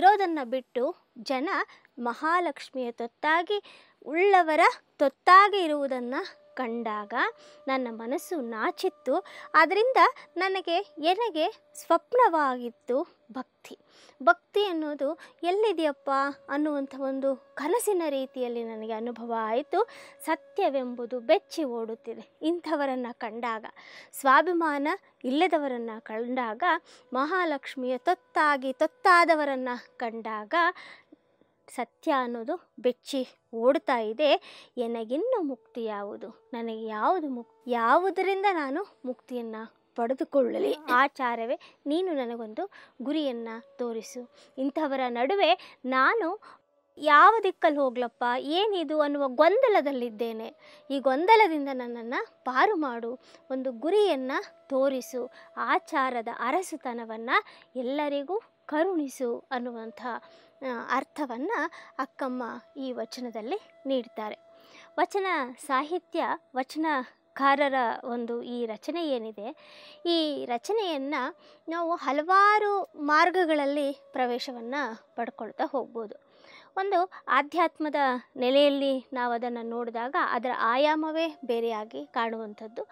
ಇರೋದನ್ನು ಬಿಟ್ಟು ಜನ ಮಹಾಲಕ್ಷ್ಮಿಯ ತೊತ್ತಾಗಿ ಉಳ್ಳವರ ತೊತ್ತಾಗಿ ಇರುವುದನ್ನು ಕಂಡಾಗ ನನ್ನ ಮನಸ್ಸು ನಾಚಿತ್ತು ಆದ್ದರಿಂದ ನನಗೆ ಎನಗೆ ಸ್ವಪ್ನವಾಗಿತ್ತು ಭಕ್ತಿ ಭಕ್ತಿ ಅನ್ನೋದು ಎಲ್ಲಿದೆಯಪ್ಪ ಅನ್ನುವಂಥ ಒಂದು ಕನಸಿನ ರೀತಿಯಲ್ಲಿ ನನಗೆ ಅನುಭವ ಆಯಿತು ಸತ್ಯವೆಂಬುದು ಬೆಚ್ಚಿ ಓಡುತ್ತಿದೆ ಇಂಥವರನ್ನು ಕಂಡಾಗ ಸ್ವಾಭಿಮಾನ ಇಲ್ಲದವರನ್ನು ಕಂಡಾಗ ಮಹಾಲಕ್ಷ್ಮಿಯ ತೊತ್ತಾಗಿ ತೊತ್ತಾದವರನ್ನು ಕಂಡಾಗ ಸತ್ಯ ಅನ್ನೋದು ಬೆಚ್ಚಿ ಓಡ್ತಾ ಇದೆ ನನಗಿನ್ನು ಮುಕ್ತಿ ಯಾವುದು ನನಗೆ ಯಾವುದು ಮುಕ್ ಯಾವುದರಿಂದ ನಾನು ಮುಕ್ತಿಯನ್ನು ಪಡೆದುಕೊಳ್ಳಲಿ ಆಚಾರವೇ ನೀನು ನನಗೊಂದು ಗುರಿಯನ್ನು ತೋರಿಸು ಇಂಥವರ ನಡುವೆ ನಾನು ಯಾವ ದಿಕ್ಕಲ್ಲಿ ಹೋಗ್ಲಪ್ಪ ಏನಿದು ಅನ್ನುವ ಗೊಂದಲದಲ್ಲಿದ್ದೇನೆ ಈ ಗೊಂದಲದಿಂದ ನನ್ನನ್ನು ಪಾರು ಮಾಡು ಒಂದು ಗುರಿಯನ್ನು ತೋರಿಸು ಆಚಾರದ ಅರಸುತನವನ್ನು ಎಲ್ಲರಿಗೂ ಕರುಣಿಸು ಅನ್ನುವಂಥ ಅರ್ಥವನ್ನು ಅಕ್ಕಮ್ಮ ಈ ವಚನದಲ್ಲಿ ನೀಡ್ತಾರೆ ವಚನ ಸಾಹಿತ್ಯ ವಚನಕಾರರ ಒಂದು ಈ ರಚನೆ ಏನಿದೆ ಈ ರಚನೆಯನ್ನು ನಾವು ಹಲವಾರು ಮಾರ್ಗಗಳಲ್ಲಿ ಪ್ರವೇಶವನ್ನು ಪಡ್ಕೊಳ್ತಾ ಹೋಗ್ಬೋದು ಒಂದು ಆಧ್ಯಾತ್ಮದ ನೆಲೆಯಲ್ಲಿ ನಾವು ಅದನ್ನು ನೋಡಿದಾಗ ಅದರ ಆಯಾಮವೇ ಬೇರೆಯಾಗಿ ಕಾಣುವಂಥದ್ದು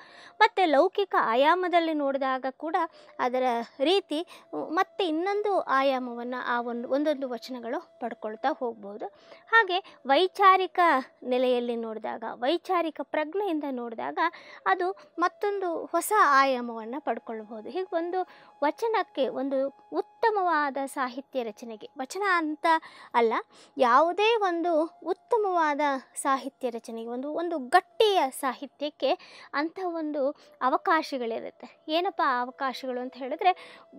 ಮತ್ತು ಲೌಕಿಕ ಆಯಾಮದಲ್ಲಿ ನೋಡಿದಾಗ ಕೂಡ ಅದರ ರೀತಿ ಮತ್ತೆ ಇನ್ನೊಂದು ಆಯಾಮವನ್ನು ಆ ಒಂದು ಒಂದೊಂದು ವಚನಗಳು ಪಡ್ಕೊಳ್ತಾ ಹೋಗ್ಬೋದು ಹಾಗೆ ವೈಚಾರಿಕ ನೆಲೆಯಲ್ಲಿ ನೋಡಿದಾಗ ವೈಚಾರಿಕ ಪ್ರಜ್ಞೆಯಿಂದ ನೋಡಿದಾಗ ಅದು ಮತ್ತೊಂದು ಹೊಸ ಆಯಾಮವನ್ನು ಪಡ್ಕೊಳ್ಬೋದು ಹೀಗೆ ಒಂದು ವಚನಕ್ಕೆ ಒಂದು ಉತ್ತಮವಾದ ಸಾಹಿತ್ಯ ರಚನೆಗೆ ವಚನ ಅಂತ ಅಲ್ಲ ಯಾವುದೇ ಒಂದು ಉತ್ತಮವಾದ ಸಾಹಿತ್ಯ ರಚನೆಗೆ ಒಂದು ಒಂದು ಗಟ್ಟಿಯ ಸಾಹಿತ್ಯಕ್ಕೆ ಅಂಥ ಒಂದು ಅವಕಾಶಗಳಿರುತ್ತೆ ಏನಪ್ಪ ಅವಕಾಶಗಳು ಅಂತ ಹೇಳಿದ್ರೆ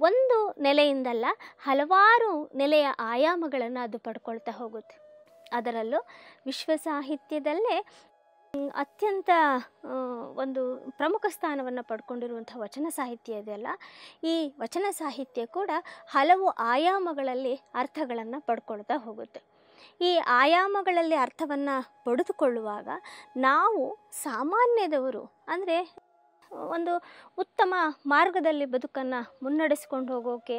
ಒಂದು ನೆಲೆಯಿಂದಲ್ಲ ಹಲವಾರು ನೆಲೆಯ ಆಯಾಮಗಳನ್ನು ಅದು ಪಡ್ಕೊಳ್ತಾ ಹೋಗುತ್ತೆ ಅದರಲ್ಲೂ ವಿಶ್ವ ಸಾಹಿತ್ಯದಲ್ಲೇ ಅತ್ಯಂತ ಒಂದು ಪ್ರಮುಖ ಸ್ಥಾನವನ್ನು ಪಡ್ಕೊಂಡಿರುವಂಥ ವಚನ ಸಾಹಿತ್ಯ ಇದೆಯಲ್ಲ ಈ ವಚನ ಸಾಹಿತ್ಯ ಕೂಡ ಹಲವು ಆಯಾಮಗಳಲ್ಲಿ ಅರ್ಥಗಳನ್ನು ಪಡ್ಕೊಳ್ತಾ ಹೋಗುತ್ತೆ ಈ ಆಯಾಮಗಳಲ್ಲಿ ಅರ್ಥವನ್ನು ಪಡೆದುಕೊಳ್ಳುವಾಗ ನಾವು ಸಾಮಾನ್ಯದವರು ಅಂದರೆ ಒಂದು ಉತ್ತಮ ಮಾರ್ಗದಲ್ಲಿ ಬದುಕನ್ನು ಮುನ್ನಡೆಸ್ಕೊಂಡು ಹೋಗೋಕೆ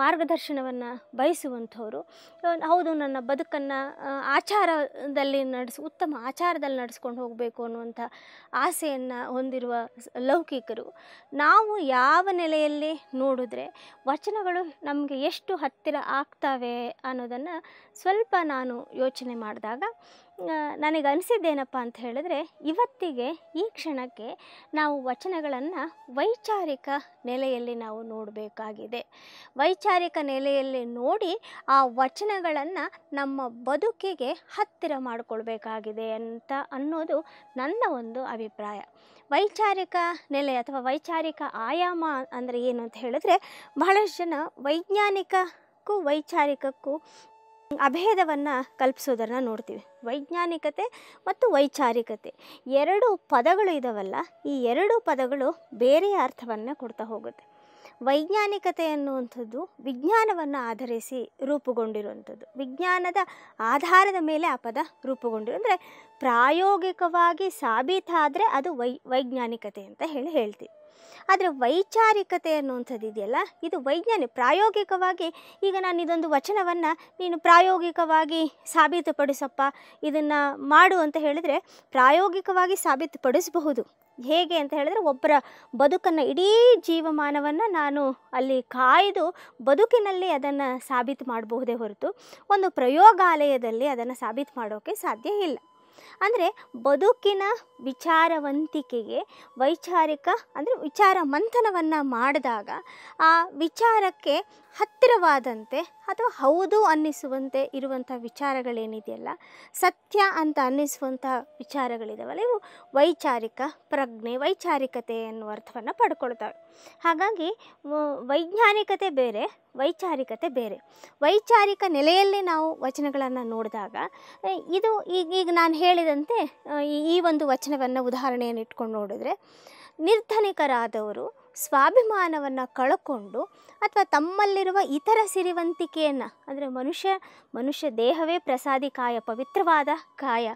ಮಾರ್ಗದರ್ಶನವನ್ನು ಬಯಸುವಂಥವ್ರು ಹೌದು ನನ್ನ ಬದುಕನ್ನು ಆಚಾರದಲ್ಲಿ ನಡೆಸಿ ಉತ್ತಮ ಆಚಾರದಲ್ಲಿ ನಡೆಸ್ಕೊಂಡು ಹೋಗಬೇಕು ಅನ್ನುವಂಥ ಆಸೆಯನ್ನು ಹೊಂದಿರುವ ಲೌಕಿಕರು ನಾವು ಯಾವ ನೆಲೆಯಲ್ಲಿ ನೋಡಿದ್ರೆ ವಚನಗಳು ನಮಗೆ ಎಷ್ಟು ಹತ್ತಿರ ಆಗ್ತವೆ ಅನ್ನೋದನ್ನು ಸ್ವಲ್ಪ ನಾನು ಯೋಚನೆ ಮಾಡಿದಾಗ ನನಗೆ ಅನಿಸಿದ್ದೇನಪ್ಪ ಅಂತ ಹೇಳಿದ್ರೆ ಇವತ್ತಿಗೆ ಈ ಕ್ಷಣಕ್ಕೆ ನಾವು ವಚನಗಳನ್ನು ವೈಚಾರಿಕ ನೆಲೆಯಲ್ಲಿ ನಾವು ನೋಡಬೇಕಾಗಿದೆ ವೈಚಾರಿಕ ನೆಲೆಯಲ್ಲಿ ನೋಡಿ ಆ ವಚನಗಳನ್ನು ನಮ್ಮ ಬದುಕಿಗೆ ಹತ್ತಿರ ಮಾಡಿಕೊಳ್ಬೇಕಾಗಿದೆ ಅಂತ ಅನ್ನೋದು ನನ್ನ ಒಂದು ಅಭಿಪ್ರಾಯ ವೈಚಾರಿಕ ನೆಲೆ ಅಥವಾ ವೈಚಾರಿಕ ಆಯಾಮ ಅಂದರೆ ಏನು ಅಂತ ಹೇಳಿದ್ರೆ ಬಹಳಷ್ಟು ಜನ ವೈಜ್ಞಾನಿಕಕ್ಕೂ ವೈಚಾರಿಕಕ್ಕೂ ಅಭೇದವನ್ನು ಕಲ್ಪಿಸೋದನ್ನು ನೋಡ್ತೀವಿ ವೈಜ್ಞಾನಿಕತೆ ಮತ್ತು ವೈಚಾರಿಕತೆ ಎರಡು ಪದಗಳು ಇದ್ದಾವಲ್ಲ ಈ ಎರಡು ಪದಗಳು ಬೇರೆ ಅರ್ಥವನ್ನು ಕೊಡ್ತಾ ಹೋಗುತ್ತೆ ವೈಜ್ಞಾನಿಕತೆ ಅನ್ನುವಂಥದ್ದು ವಿಜ್ಞಾನವನ್ನು ಆಧರಿಸಿ ರೂಪುಗೊಂಡಿರುವಂಥದ್ದು ವಿಜ್ಞಾನದ ಆಧಾರದ ಮೇಲೆ ಆ ಪದ ರೂಪುಗೊಂಡಿರು ಅಂದರೆ ಪ್ರಾಯೋಗಿಕವಾಗಿ ಸಾಬೀತಾದರೆ ಅದು ವೈ ವೈಜ್ಞಾನಿಕತೆ ಅಂತ ಹೇಳಿ ಹೇಳ್ತೀವಿ ಆದರೆ ವೈಚಾರಿಕತೆ ಅನ್ನುವಂಥದ್ದು ಇದೆಯಲ್ಲ ಇದು ವೈಜ್ಞಾನಿಕ ಪ್ರಾಯೋಗಿಕವಾಗಿ ಈಗ ನಾನು ಇದೊಂದು ವಚನವನ್ನು ನೀನು ಪ್ರಾಯೋಗಿಕವಾಗಿ ಸಾಬೀತುಪಡಿಸಪ್ಪ ಇದನ್ನು ಮಾಡು ಅಂತ ಹೇಳಿದರೆ ಪ್ರಾಯೋಗಿಕವಾಗಿ ಸಾಬೀತುಪಡಿಸಬಹುದು ಹೇಗೆ ಅಂತ ಹೇಳಿದ್ರೆ ಒಬ್ಬರ ಬದುಕನ್ನು ಇಡೀ ಜೀವಮಾನವನ್ನು ನಾನು ಅಲ್ಲಿ ಕಾಯ್ದು ಬದುಕಿನಲ್ಲಿ ಅದನ್ನು ಸಾಬೀತು ಮಾಡಬಹುದೇ ಹೊರತು ಒಂದು ಪ್ರಯೋಗಾಲಯದಲ್ಲಿ ಅದನ್ನು ಸಾಬೀತು ಮಾಡೋಕ್ಕೆ ಸಾಧ್ಯ ಇಲ್ಲ ಅಂದರೆ ಬದುಕಿನ ವಿಚಾರವಂತಿಕೆಗೆ ವೈಚಾರಿಕ ಅಂದರೆ ವಿಚಾರ ಮಂಥನವನ್ನು ಮಾಡಿದಾಗ ಆ ವಿಚಾರಕ್ಕೆ ಹತ್ತಿರವಾದಂತೆ ಅಥವಾ ಹೌದು ಅನ್ನಿಸುವಂತೆ ಇರುವಂಥ ವಿಚಾರಗಳೇನಿದೆಯಲ್ಲ ಸತ್ಯ ಅಂತ ಅನ್ನಿಸುವಂಥ ವಿಚಾರಗಳಿದಾವಲ್ಲ ಇವು ವೈಚಾರಿಕ ಪ್ರಜ್ಞೆ ವೈಚಾರಿಕತೆ ಎನ್ನುವ ಅರ್ಥವನ್ನು ಪಡ್ಕೊಳ್ತವೆ ಹಾಗಾಗಿ ವೈಜ್ಞಾನಿಕತೆ ಬೇರೆ ವೈಚಾರಿಕತೆ ಬೇರೆ ವೈಚಾರಿಕ ನೆಲೆಯಲ್ಲಿ ನಾವು ವಚನಗಳನ್ನು ನೋಡಿದಾಗ ಇದು ಈಗ ಈಗ ನಾನು ಹೇಳಿದಂತೆ ಈ ಒಂದು ವಚನವನ್ನು ಉದಾಹರಣೆಯನ್ನು ಇಟ್ಕೊಂಡು ನೋಡಿದರೆ ನಿರ್ಧನಿಕರಾದವರು ಸ್ವಾಭಿಮಾನವನ್ನು ಕಳ್ಕೊಂಡು ಅಥವಾ ತಮ್ಮಲ್ಲಿರುವ ಇತರ ಸಿರಿವಂತಿಕೆಯನ್ನು ಅಂದರೆ ಮನುಷ್ಯ ಮನುಷ್ಯ ದೇಹವೇ ಪ್ರಸಾದಿ ಕಾಯ ಪವಿತ್ರವಾದ ಕಾಯ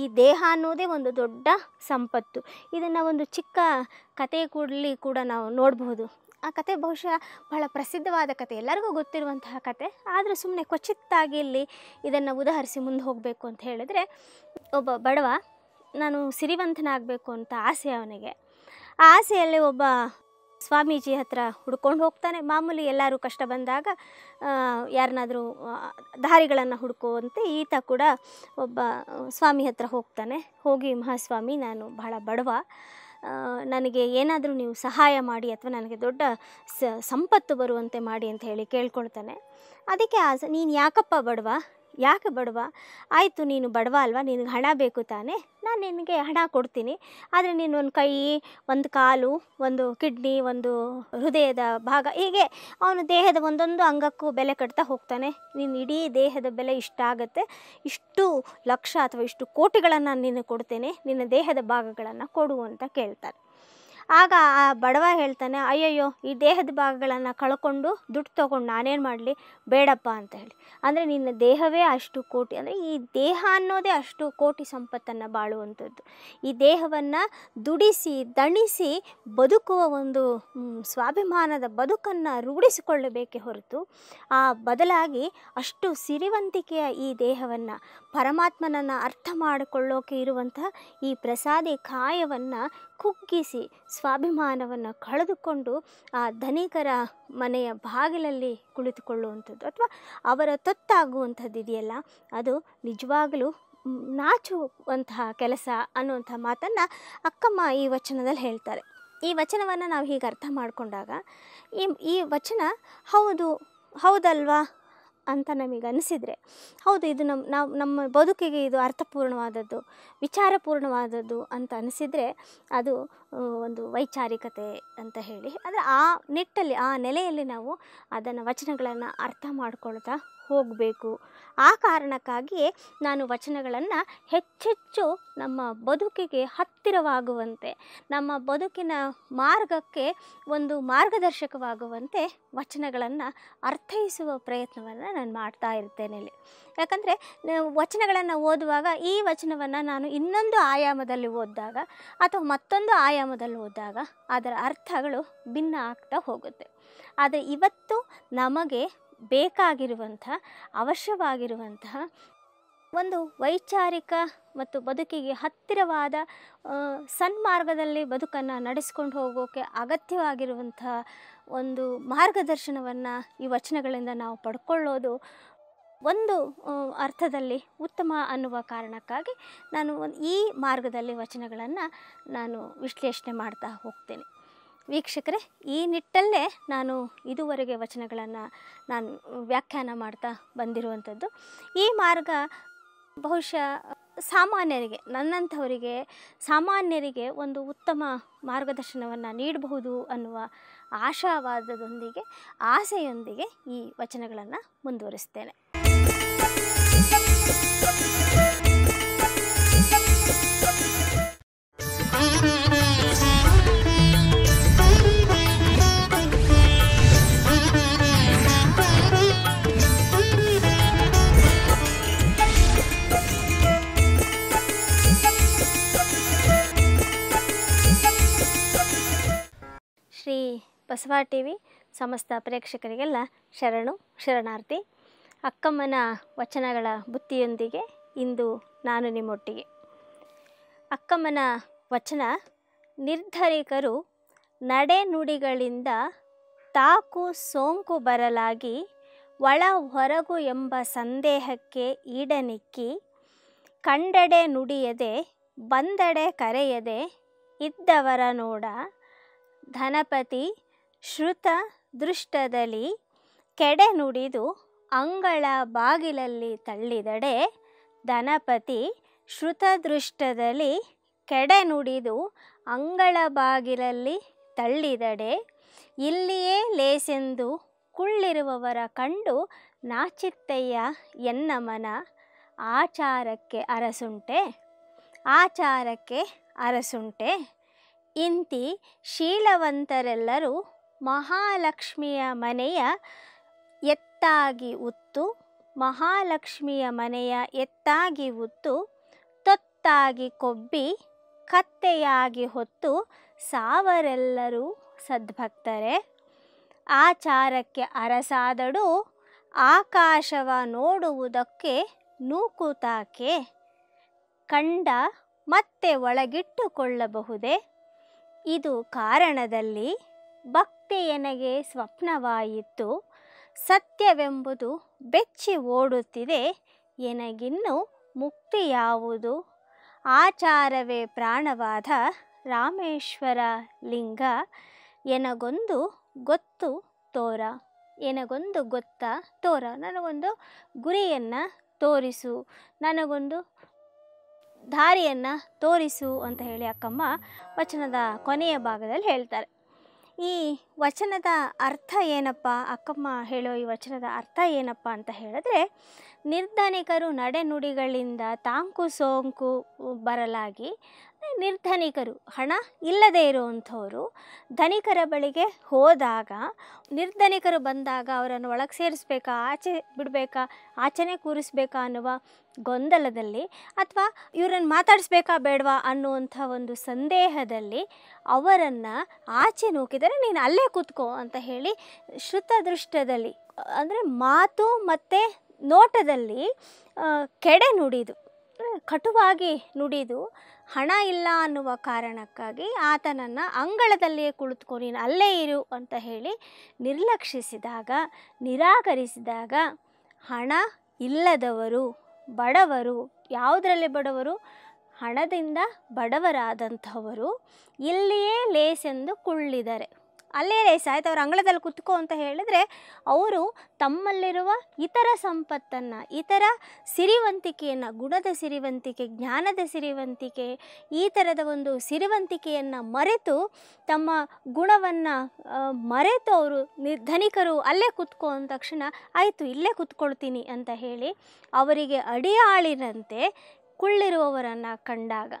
ಈ ದೇಹ ಅನ್ನೋದೇ ಒಂದು ದೊಡ್ಡ ಸಂಪತ್ತು ಇದನ್ನು ಒಂದು ಚಿಕ್ಕ ಕತೆ ಕೂಡಲಿ ಕೂಡ ನಾವು ನೋಡಬಹುದು ಆ ಕತೆ ಬಹುಶಃ ಬಹಳ ಪ್ರಸಿದ್ಧವಾದ ಕತೆ ಎಲ್ಲರಿಗೂ ಗೊತ್ತಿರುವಂತಹ ಕತೆ ಆದರೂ ಸುಮ್ಮನೆ ಕೊಚಿತ್ತಾಗಿ ಇಲ್ಲಿ ಇದನ್ನು ಉದಾಹರಿಸಿ ಮುಂದೆ ಹೋಗಬೇಕು ಅಂತ ಹೇಳಿದರೆ ಒಬ್ಬ ಬಡವ ನಾನು ಸಿರಿವಂತನಾಗಬೇಕು ಅಂತ ಆಸೆ ಅವನಿಗೆ ಆ ಆಸೆಯಲ್ಲಿ ಒಬ್ಬ ಸ್ವಾಮೀಜಿ ಹತ್ರ ಹುಡ್ಕೊಂಡು ಹೋಗ್ತಾನೆ ಮಾಮೂಲಿ ಎಲ್ಲರೂ ಕಷ್ಟ ಬಂದಾಗ ಯಾರನ್ನಾದರೂ ದಾರಿಗಳನ್ನು ಹುಡುಕುವಂತೆ ಈತ ಕೂಡ ಒಬ್ಬ ಸ್ವಾಮಿ ಹತ್ರ ಹೋಗ್ತಾನೆ ಹೋಗಿ ಮಹಾಸ್ವಾಮಿ ನಾನು ಬಹಳ ಬಡವ ನನಗೆ ಏನಾದರೂ ನೀವು ಸಹಾಯ ಮಾಡಿ ಅಥವಾ ನನಗೆ ದೊಡ್ಡ ಸಂಪತ್ತು ಬರುವಂತೆ ಮಾಡಿ ಅಂತ ಹೇಳಿ ಕೇಳ್ಕೊಳ್ತಾನೆ ಅದಕ್ಕೆ ಆ ನೀನು ಯಾಕಪ್ಪ ಬಡವ ಯಾಕೆ ಬಡವ ಆಯಿತು ನೀನು ಬಡವ ಅಲ್ವಾ ನಿನಗೆ ಹಣ ಬೇಕು ತಾನೇ ನಾನು ನಿನಗೆ ಹಣ ಕೊಡ್ತೀನಿ ಆದರೆ ನೀನು ಒಂದು ಕೈ ಒಂದು ಕಾಲು ಒಂದು ಕಿಡ್ನಿ ಒಂದು ಹೃದಯದ ಭಾಗ ಹೀಗೆ ಅವನು ದೇಹದ ಒಂದೊಂದು ಅಂಗಕ್ಕೂ ಬೆಲೆ ಕಟ್ತಾ ಹೋಗ್ತಾನೆ ನಿನ್ನ ಇಡೀ ದೇಹದ ಬೆಲೆ ಇಷ್ಟಾಗತ್ತೆ ಇಷ್ಟು ಲಕ್ಷ ಅಥವಾ ಇಷ್ಟು ಕೋಟಿಗಳನ್ನು ನಾನು ನಿನಗೆ ಕೊಡ್ತೇನೆ ನಿನ್ನ ದೇಹದ ಭಾಗಗಳನ್ನು ಕೊಡು ಅಂತ ಕೇಳ್ತಾರೆ ಆಗ ಆ ಬಡವ ಹೇಳ್ತಾನೆ ಅಯ್ಯಯ್ಯೋ ಈ ದೇಹದ ಭಾಗಗಳನ್ನು ಕಳ್ಕೊಂಡು ದುಡ್ಡು ತಗೊಂಡು ನಾನೇನು ಮಾಡಲಿ ಬೇಡಪ್ಪ ಅಂತ ಹೇಳಿ ಅಂದರೆ ನಿನ್ನ ದೇಹವೇ ಅಷ್ಟು ಕೋಟಿ ಅಂದರೆ ಈ ದೇಹ ಅನ್ನೋದೇ ಅಷ್ಟು ಕೋಟಿ ಸಂಪತ್ತನ್ನು ಬಾಳುವಂಥದ್ದು ಈ ದೇಹವನ್ನು ದುಡಿಸಿ ದಣಿಸಿ ಬದುಕುವ ಒಂದು ಸ್ವಾಭಿಮಾನದ ಬದುಕನ್ನು ರೂಢಿಸಿಕೊಳ್ಳಬೇಕೇ ಹೊರತು ಆ ಬದಲಾಗಿ ಅಷ್ಟು ಸಿರಿವಂತಿಕೆಯ ಈ ದೇಹವನ್ನು ಪರಮಾತ್ಮನನ್ನು ಅರ್ಥ ಮಾಡಿಕೊಳ್ಳೋಕೆ ಇರುವಂತಹ ಈ ಪ್ರಸಾದಿ ಕಾಯವನ್ನು ಕುಗ್ಗಿಸಿ ಸ್ವಾಭಿಮಾನವನ್ನು ಕಳೆದುಕೊಂಡು ಆ ಧನಿಕರ ಮನೆಯ ಬಾಗಿಲಲ್ಲಿ ಕುಳಿತುಕೊಳ್ಳುವಂಥದ್ದು ಅಥವಾ ಅವರ ಇದೆಯಲ್ಲ ಅದು ನಿಜವಾಗಲೂ ನಾಚುವಂತಹ ಕೆಲಸ ಅನ್ನುವಂಥ ಮಾತನ್ನು ಅಕ್ಕಮ್ಮ ಈ ವಚನದಲ್ಲಿ ಹೇಳ್ತಾರೆ ಈ ವಚನವನ್ನು ನಾವು ಹೀಗೆ ಅರ್ಥ ಮಾಡಿಕೊಂಡಾಗ ಈ ಈ ವಚನ ಹೌದು ಹೌದಲ್ವಾ ಅಂತ ನಮಗೆ ಅನಿಸಿದರೆ ಹೌದು ಇದು ನಮ್ಮ ನಾವು ನಮ್ಮ ಬದುಕಿಗೆ ಇದು ಅರ್ಥಪೂರ್ಣವಾದದ್ದು ವಿಚಾರಪೂರ್ಣವಾದದ್ದು ಅಂತ ಅನಿಸಿದರೆ ಅದು ಒಂದು ವೈಚಾರಿಕತೆ ಅಂತ ಹೇಳಿ ಅಂದರೆ ಆ ನಿಟ್ಟಲ್ಲಿ ಆ ನೆಲೆಯಲ್ಲಿ ನಾವು ಅದನ್ನು ವಚನಗಳನ್ನು ಅರ್ಥ ಮಾಡ್ಕೊಳ್ತಾ ಹೋಗಬೇಕು ಆ ಕಾರಣಕ್ಕಾಗಿಯೇ ನಾನು ವಚನಗಳನ್ನು ಹೆಚ್ಚೆಚ್ಚು ನಮ್ಮ ಬದುಕಿಗೆ ಹತ್ತಿರವಾಗುವಂತೆ ನಮ್ಮ ಬದುಕಿನ ಮಾರ್ಗಕ್ಕೆ ಒಂದು ಮಾರ್ಗದರ್ಶಕವಾಗುವಂತೆ ವಚನಗಳನ್ನು ಅರ್ಥೈಸುವ ಪ್ರಯತ್ನವನ್ನು ನಾನು ಮಾಡ್ತಾ ಇರ್ತೇನೆ ಇಲ್ಲಿ ಯಾಕಂದರೆ ವಚನಗಳನ್ನು ಓದುವಾಗ ಈ ವಚನವನ್ನು ನಾನು ಇನ್ನೊಂದು ಆಯಾಮದಲ್ಲಿ ಓದಿದಾಗ ಅಥವಾ ಮತ್ತೊಂದು ಆಯಾಮದಲ್ಲಿ ಓದಿದಾಗ ಅದರ ಅರ್ಥಗಳು ಭಿನ್ನ ಆಗ್ತಾ ಹೋಗುತ್ತೆ ಆದರೆ ಇವತ್ತು ನಮಗೆ ಬೇಕಾಗಿರುವಂತಹ ಅವಶ್ಯವಾಗಿರುವಂತಹ ಒಂದು ವೈಚಾರಿಕ ಮತ್ತು ಬದುಕಿಗೆ ಹತ್ತಿರವಾದ ಸನ್ಮಾರ್ಗದಲ್ಲಿ ಬದುಕನ್ನು ನಡೆಸ್ಕೊಂಡು ಹೋಗೋಕೆ ಅಗತ್ಯವಾಗಿರುವಂಥ ಒಂದು ಮಾರ್ಗದರ್ಶನವನ್ನು ಈ ವಚನಗಳಿಂದ ನಾವು ಪಡ್ಕೊಳ್ಳೋದು ಒಂದು ಅರ್ಥದಲ್ಲಿ ಉತ್ತಮ ಅನ್ನುವ ಕಾರಣಕ್ಕಾಗಿ ನಾನು ಈ ಮಾರ್ಗದಲ್ಲಿ ವಚನಗಳನ್ನು ನಾನು ವಿಶ್ಲೇಷಣೆ ಮಾಡ್ತಾ ಹೋಗ್ತೇನೆ ವೀಕ್ಷಕರೇ ಈ ನಿಟ್ಟಲ್ಲೇ ನಾನು ಇದುವರೆಗೆ ವಚನಗಳನ್ನು ನಾನು ವ್ಯಾಖ್ಯಾನ ಮಾಡ್ತಾ ಬಂದಿರುವಂಥದ್ದು ಈ ಮಾರ್ಗ ಬಹುಶಃ ಸಾಮಾನ್ಯರಿಗೆ ನನ್ನಂಥವರಿಗೆ ಸಾಮಾನ್ಯರಿಗೆ ಒಂದು ಉತ್ತಮ ಮಾರ್ಗದರ್ಶನವನ್ನು ನೀಡಬಹುದು ಅನ್ನುವ ಆಶಾವಾದದೊಂದಿಗೆ ಆಸೆಯೊಂದಿಗೆ ಈ ವಚನಗಳನ್ನು ಮುಂದುವರಿಸ್ತೇನೆ ಬಸವ ಟಿ ವಿ ಸಮಸ್ತ ಪ್ರೇಕ್ಷಕರಿಗೆಲ್ಲ ಶರಣು ಶರಣಾರ್ಥಿ ಅಕ್ಕಮ್ಮನ ವಚನಗಳ ಬುತ್ತಿಯೊಂದಿಗೆ ಇಂದು ನಾನು ನಿಮ್ಮೊಟ್ಟಿಗೆ ಅಕ್ಕಮ್ಮನ ವಚನ ನಿರ್ಧರಿಕರು ನಡೆನುಡಿಗಳಿಂದ ತಾಕು ಸೋಂಕು ಬರಲಾಗಿ ಒಳ ಹೊರಗು ಎಂಬ ಸಂದೇಹಕ್ಕೆ ಈಡನಿಕ್ಕಿ ಕಂಡಡೆ ನುಡಿಯದೆ ಬಂದಡೆ ಕರೆಯದೆ ಇದ್ದವರ ನೋಡ ಧನಪತಿ ಶ್ರುತ ದೃಷ್ಟದಲ್ಲಿ ಕೆಡೆ ನುಡಿದು ಅಂಗಳ ಬಾಗಿಲಲ್ಲಿ ತಳ್ಳಿದಡೆ ದನಪತಿ ಶ್ರುತದೃಷ್ಟದಲ್ಲಿ ಕೆಡೆ ನುಡಿದು ಅಂಗಳ ಬಾಗಿಲಲ್ಲಿ ತಳ್ಳಿದಡೆ ಇಲ್ಲಿಯೇ ಲೇಸೆಂದು ಕುಳ್ಳಿರುವವರ ಕಂಡು ನಾಚಿತ್ತಯ್ಯ ಎನ್ನ ಮನ ಆಚಾರಕ್ಕೆ ಅರಸುಂಟೆ ಆಚಾರಕ್ಕೆ ಅರಸುಂಟೆ ಇಂತಿ ಶೀಲವಂತರೆಲ್ಲರೂ ಮಹಾಲಕ್ಷ್ಮಿಯ ಮನೆಯ ಎತ್ತಾಗಿ ಉತ್ತು ಮಹಾಲಕ್ಷ್ಮಿಯ ಮನೆಯ ಎತ್ತಾಗಿ ಉತ್ತು ತೊತ್ತಾಗಿ ಕೊಬ್ಬಿ ಕತ್ತೆಯಾಗಿ ಹೊತ್ತು ಸಾವರೆಲ್ಲರೂ ಸದ್ಭಕ್ತರೆ ಆಚಾರಕ್ಕೆ ಅರಸಾದಡು ಆಕಾಶವ ನೋಡುವುದಕ್ಕೆ ನೂಕುತಾಕೆ ಕಂಡ ಮತ್ತೆ ಒಳಗಿಟ್ಟುಕೊಳ್ಳಬಹುದೇ ಇದು ಕಾರಣದಲ್ಲಿ ಭಕ್ತೆಯನಗೆ ಸ್ವಪ್ನವಾಯಿತು ಸತ್ಯವೆಂಬುದು ಬೆಚ್ಚಿ ಓಡುತ್ತಿದೆ ಎನಗಿನ್ನು ಮುಕ್ತಿ ಯಾವುದು ಆಚಾರವೇ ಪ್ರಾಣವಾದ ರಾಮೇಶ್ವರ ಲಿಂಗ ಎನಗೊಂದು ಗೊತ್ತು ತೋರ ಎನಗೊಂದು ಗೊತ್ತ ತೋರ ನನಗೊಂದು ಗುರಿಯನ್ನು ತೋರಿಸು ನನಗೊಂದು ದಾರಿಯನ್ನು ತೋರಿಸು ಅಂತ ಹೇಳಿ ಅಕ್ಕಮ್ಮ ವಚನದ ಕೊನೆಯ ಭಾಗದಲ್ಲಿ ಹೇಳ್ತಾರೆ ಈ ವಚನದ ಅರ್ಥ ಏನಪ್ಪ ಅಕ್ಕಮ್ಮ ಹೇಳೋ ಈ ವಚನದ ಅರ್ಥ ಏನಪ್ಪ ಅಂತ ಹೇಳಿದ್ರೆ ನಿರ್ಧನಿಕರು ನಡೆನುಡಿಗಳಿಂದ ತಾಂಕು ಸೋಂಕು ಬರಲಾಗಿ ನಿರ್ಧನಿಕರು ಹಣ ಇಲ್ಲದೇ ಇರುವಂಥವರು ಧನಿಕರ ಬಳಿಗೆ ಹೋದಾಗ ನಿರ್ಧನಿಕರು ಬಂದಾಗ ಅವರನ್ನು ಒಳಗೆ ಸೇರಿಸ್ಬೇಕಾ ಆಚೆ ಬಿಡಬೇಕಾ ಆಚೆನೆ ಕೂರಿಸ್ಬೇಕಾ ಅನ್ನುವ ಗೊಂದಲದಲ್ಲಿ ಅಥವಾ ಇವರನ್ನು ಮಾತಾಡಿಸ್ಬೇಕಾ ಬೇಡವಾ ಅನ್ನುವಂಥ ಒಂದು ಸಂದೇಹದಲ್ಲಿ ಅವರನ್ನು ಆಚೆ ನೂಕಿದರೆ ನೀನು ಅಲ್ಲೇ ಕೂತ್ಕೋ ಅಂತ ಹೇಳಿ ಶ್ರುತದೃಷ್ಟದಲ್ಲಿ ಅಂದರೆ ಮಾತು ಮತ್ತು ನೋಟದಲ್ಲಿ ಕೆಡೆ ನುಡಿದು ಕಟುವಾಗಿ ನುಡಿದು ಹಣ ಇಲ್ಲ ಅನ್ನುವ ಕಾರಣಕ್ಕಾಗಿ ಆತನನ್ನು ಅಂಗಳದಲ್ಲಿಯೇ ಕುಳಿತುಕೊ ನೀನು ಅಲ್ಲೇ ಇರು ಅಂತ ಹೇಳಿ ನಿರ್ಲಕ್ಷಿಸಿದಾಗ ನಿರಾಕರಿಸಿದಾಗ ಹಣ ಇಲ್ಲದವರು ಬಡವರು ಯಾವುದರಲ್ಲಿ ಬಡವರು ಹಣದಿಂದ ಬಡವರಾದಂಥವರು ಇಲ್ಲಿಯೇ ಲೇಸೆಂದು ಕುಳ್ಳಿದರೆ ಅಲ್ಲೇ ರೇಸಾಯ್ತು ಅವ್ರ ಅಂಗಳದಲ್ಲಿ ಕುತ್ಕೋ ಅಂತ ಹೇಳಿದ್ರೆ ಅವರು ತಮ್ಮಲ್ಲಿರುವ ಇತರ ಸಂಪತ್ತನ್ನು ಇತರ ಸಿರಿವಂತಿಕೆಯನ್ನು ಗುಣದ ಸಿರಿವಂತಿಕೆ ಜ್ಞಾನದ ಸಿರಿವಂತಿಕೆ ಈ ಥರದ ಒಂದು ಸಿರಿವಂತಿಕೆಯನ್ನು ಮರೆತು ತಮ್ಮ ಗುಣವನ್ನು ಮರೆತು ಅವರು ನಿರ್ಧನಿಕರು ಅಲ್ಲೇ ಕುತ್ಕೋ ಅಂದ ತಕ್ಷಣ ಆಯಿತು ಇಲ್ಲೇ ಕುತ್ಕೊಳ್ತೀನಿ ಅಂತ ಹೇಳಿ ಅವರಿಗೆ ಅಡಿಯಾಳಿರಂತೆ ಕುಳ್ಳಿರುವವರನ್ನು ಕಂಡಾಗ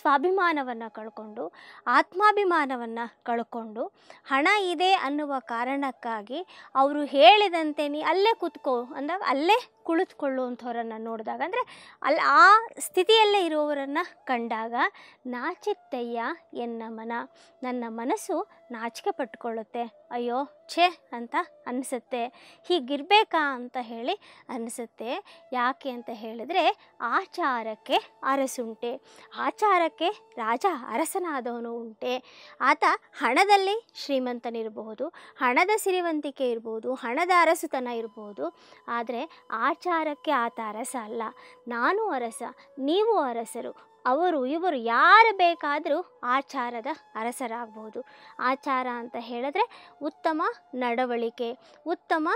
ಸ್ವಾಭಿಮಾನವನ್ನು ಕಳ್ಕೊಂಡು ಆತ್ಮಾಭಿಮಾನವನ್ನು ಕಳ್ಕೊಂಡು ಹಣ ಇದೆ ಅನ್ನುವ ಕಾರಣಕ್ಕಾಗಿ ಅವರು ಹೇಳಿದಂತೆ ನೀ ಅಲ್ಲೇ ಕೂತ್ಕೋ ಅಂದಾಗ ಅಲ್ಲೇ ಕುಳಿತುಕೊಳ್ಳುವಂಥವ್ರನ್ನು ನೋಡಿದಾಗ ಅಂದರೆ ಅಲ್ಲಿ ಆ ಸ್ಥಿತಿಯಲ್ಲೇ ಇರುವವರನ್ನು ಕಂಡಾಗ ನಾಚಿತ್ತಯ್ಯ ಎನ್ನ ಮನ ನನ್ನ ಮನಸ್ಸು ನಾಚಿಕೆ ಪಟ್ಟುಕೊಳ್ಳುತ್ತೆ ಅಯ್ಯೋ ಛೇ ಅಂತ ಅನಿಸುತ್ತೆ ಹೀಗಿರಬೇಕಾ ಅಂತ ಹೇಳಿ ಅನಿಸುತ್ತೆ ಯಾಕೆ ಅಂತ ಹೇಳಿದ್ರೆ ಆಚಾರಕ್ಕೆ ಅರಸುಂಟೆ ಆಚಾರಕ್ಕೆ ರಾಜ ಅರಸನಾದವನು ಉಂಟೆ ಆತ ಹಣದಲ್ಲಿ ಶ್ರೀಮಂತನಿರಬಹುದು ಹಣದ ಸಿರಿವಂತಿಕೆ ಇರ್ಬೋದು ಹಣದ ಅರಸುತನ ಇರಬಹುದು ಆದರೆ ಆ ಆಚಾರಕ್ಕೆ ಆತ ಅರಸ ಅಲ್ಲ ನಾನು ಅರಸ ನೀವು ಅರಸರು ಅವರು ಇವರು ಯಾರು ಬೇಕಾದರೂ ಆಚಾರದ ಅರಸರಾಗಬಹುದು ಆಚಾರ ಅಂತ ಹೇಳಿದ್ರೆ ಉತ್ತಮ ನಡವಳಿಕೆ ಉತ್ತಮ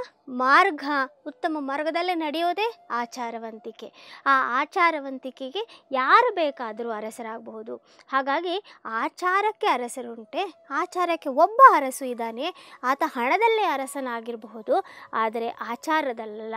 ಮಾರ್ಗ ಉತ್ತಮ ಮಾರ್ಗದಲ್ಲೇ ನಡೆಯೋದೇ ಆಚಾರವಂತಿಕೆ ಆ ಆಚಾರವಂತಿಕೆಗೆ ಯಾರು ಬೇಕಾದರೂ ಅರಸರಾಗಬಹುದು ಹಾಗಾಗಿ ಆಚಾರಕ್ಕೆ ಅರಸರುಂಟೆ ಆಚಾರಕ್ಕೆ ಒಬ್ಬ ಅರಸು ಇದ್ದಾನೆ ಆತ ಹಣದಲ್ಲೇ ಅರಸನಾಗಿರಬಹುದು ಆದರೆ ಆಚಾರದಲ್ಲ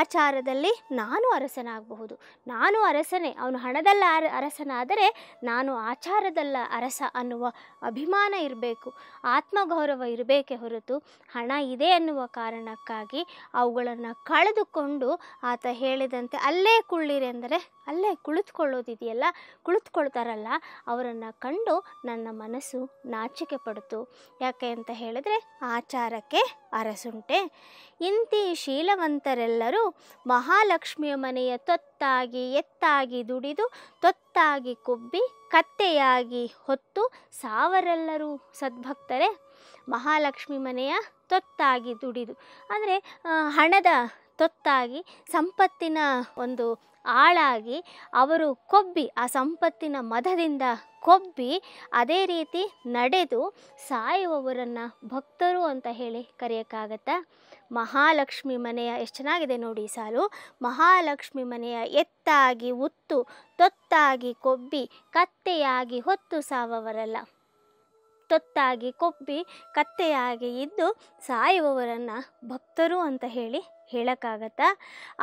ಆಚಾರದಲ್ಲಿ ನಾನು ಅರಸನಾಗಬಹುದು ನಾನು ಅರಸನೇ ಅವನು ಹಣದಲ್ಲ ಅರ ಅರಸನಾದರೆ ನಾನು ಆಚಾರದಲ್ಲ ಅರಸ ಅನ್ನುವ ಅಭಿಮಾನ ಇರಬೇಕು ಆತ್ಮಗೌರವ ಇರಬೇಕೆ ಹೊರತು ಹಣ ಇದೆ ಅನ್ನುವ ಕಾರಣಕ್ಕಾಗಿ ಅವುಗಳನ್ನು ಕಳೆದುಕೊಂಡು ಆತ ಹೇಳಿದಂತೆ ಅಲ್ಲೇ ಅಂದರೆ ಅಲ್ಲೇ ಕುಳಿತುಕೊಳ್ಳೋದಿದೆಯಲ್ಲ ಕುಳಿತುಕೊಳ್ತಾರಲ್ಲ ಅವರನ್ನು ಕಂಡು ನನ್ನ ಮನಸ್ಸು ನಾಚಿಕೆ ಪಡಿತು ಯಾಕೆ ಅಂತ ಹೇಳಿದರೆ ಆಚಾರಕ್ಕೆ ಅರಸುಂಟೆ ಇಂತಿ ಶೀಲವಂತರೆಲ್ಲರೂ ಮಹಾಲಕ್ಷ್ಮಿಯ ಮನೆಯ ತತ್ ಹೊತ್ತಾಗಿ ಎತ್ತಾಗಿ ದುಡಿದು ತೊತ್ತಾಗಿ ಕೊಬ್ಬಿ ಕತ್ತೆಯಾಗಿ ಹೊತ್ತು ಸಾವರೆಲ್ಲರೂ ಸದ್ಭಕ್ತರೇ ಮಹಾಲಕ್ಷ್ಮಿ ಮನೆಯ ತೊತ್ತಾಗಿ ದುಡಿದು ಅಂದರೆ ಹಣದ ತೊತ್ತಾಗಿ ಸಂಪತ್ತಿನ ಒಂದು ಆಳಾಗಿ ಅವರು ಕೊಬ್ಬಿ ಆ ಸಂಪತ್ತಿನ ಮದದಿಂದ ಕೊಬ್ಬಿ ಅದೇ ರೀತಿ ನಡೆದು ಸಾಯುವವರನ್ನು ಭಕ್ತರು ಅಂತ ಹೇಳಿ ಕರೆಯೋಕ್ಕಾಗತ್ತಾ ಮಹಾಲಕ್ಷ್ಮಿ ಮನೆಯ ಎಷ್ಟು ಚೆನ್ನಾಗಿದೆ ನೋಡಿ ಸಾಲು ಮಹಾಲಕ್ಷ್ಮಿ ಮನೆಯ ಎತ್ತಾಗಿ ಉತ್ತು ತೊತ್ತಾಗಿ ಕೊಬ್ಬಿ ಕತ್ತೆಯಾಗಿ ಹೊತ್ತು ಸಾವವರಲ್ಲ ತೊತ್ತಾಗಿ ಕೊಬ್ಬಿ ಕತ್ತೆಯಾಗಿ ಇದ್ದು ಸಾಯುವವರನ್ನು ಭಕ್ತರು ಅಂತ ಹೇಳಿ ಹೇಳೋಕ್ಕಾಗತ್ತಾ